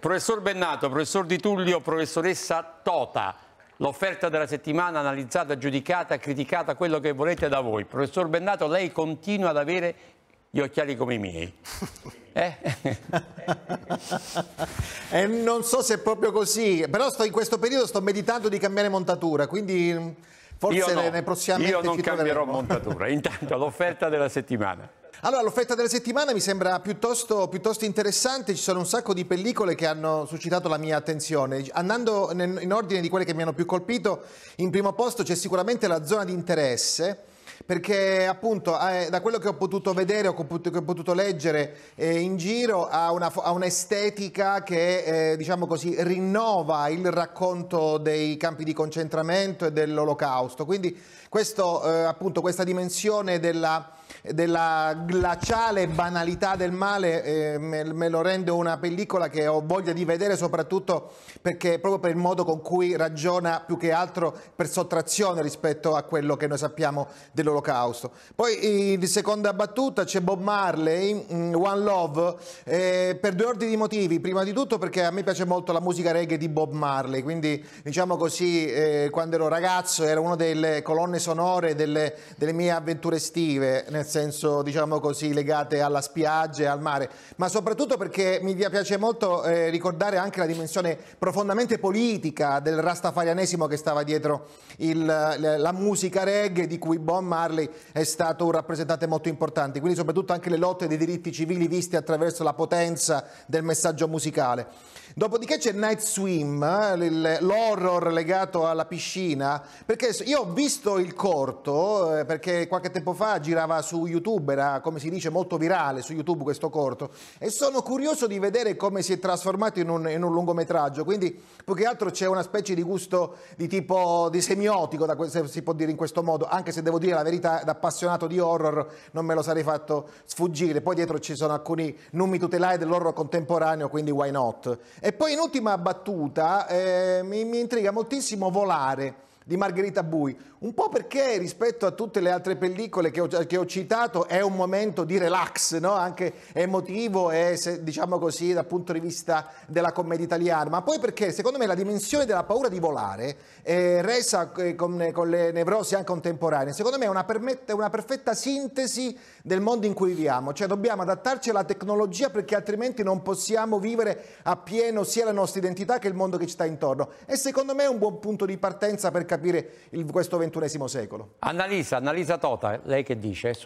Professor Bennato, professor Di Tullio, professoressa Tota, l'offerta della settimana analizzata, giudicata, criticata, quello che volete da voi. Professor Bennato, lei continua ad avere gli occhiali come i miei. Eh? eh, non so se è proprio così, però sto, in questo periodo sto meditando di cambiare montatura, quindi mm, forse no. nei prossimi anni... Io non cambierò montatura, intanto l'offerta della settimana. Allora, l'offerta della settimana mi sembra piuttosto, piuttosto, interessante, ci sono un sacco di pellicole che hanno suscitato la mia attenzione. Andando in ordine di quelle che mi hanno più colpito, in primo posto c'è sicuramente la zona di interesse perché appunto eh, da quello che ho potuto vedere o che ho potuto leggere eh, in giro ha, una, ha un'estetica che eh, diciamo così rinnova il racconto dei campi di concentramento e dell'olocausto quindi questo, eh, appunto, questa dimensione della della glaciale banalità del male eh, me, me, lo rende una pellicola che ho voglia di vedere soprattutto perché proprio per il modo con cui ragiona più che altro per sottrazione rispetto a quello che noi sappiamo dell'olocausto. Poi in seconda battuta c'è Bob Marley, mm, One Love, eh, per due ordini di motivi, prima di tutto perché a me piace molto la musica reggae di Bob Marley, quindi diciamo così eh, quando ero ragazzo era una delle colonne sonore delle, delle mie avventure estive, nel senso diciamo così legate alla spiaggia e al mare, ma soprattutto perché mi piace molto eh, ricordare anche la dimensione profondamente politica del rastafarianesimo che stava dietro il, la musica reggae di cui Bob Marley è stato un rappresentante molto importante, quindi soprattutto anche le lotte dei diritti civili viste attraverso la potenza del messaggio musicale. Dopodiché c'è Night Swim, eh, l'horror legato alla piscina, perché io ho visto il corto, eh, perché qualche tempo fa girava su su YouTube, era come si dice molto virale su YouTube questo corto e sono curioso di vedere come si è trasformato in un, in un lungometraggio, quindi più che altro c'è una specie di gusto di tipo di semiotico, da, se si può dire in questo modo, anche se devo dire la verità, da appassionato di horror non me lo sarei fatto sfuggire, poi dietro ci sono alcuni numi tutelari dell'horror contemporaneo, quindi why not? E poi in ultima battuta eh, mi, mi intriga moltissimo volare di Margherita Bui, un po' perché rispetto a tutte le altre pellicole che ho, che ho citato è un momento di relax, no? anche emotivo e se, diciamo così dal punto di vista della commedia italiana, ma poi perché secondo me la dimensione della paura di volare, eh, resa eh, con, con, le nevrosi anche contemporanee, secondo me è una, permette, una perfetta sintesi del mondo in cui viviamo, cioè dobbiamo adattarci alla tecnologia perché altrimenti non possiamo vivere appieno sia la nostra identità che il mondo che ci sta intorno e secondo me è un buon punto di partenza per capire capire il, questo ventunesimo secolo. Annalisa, Annalisa Tota, lei che dice?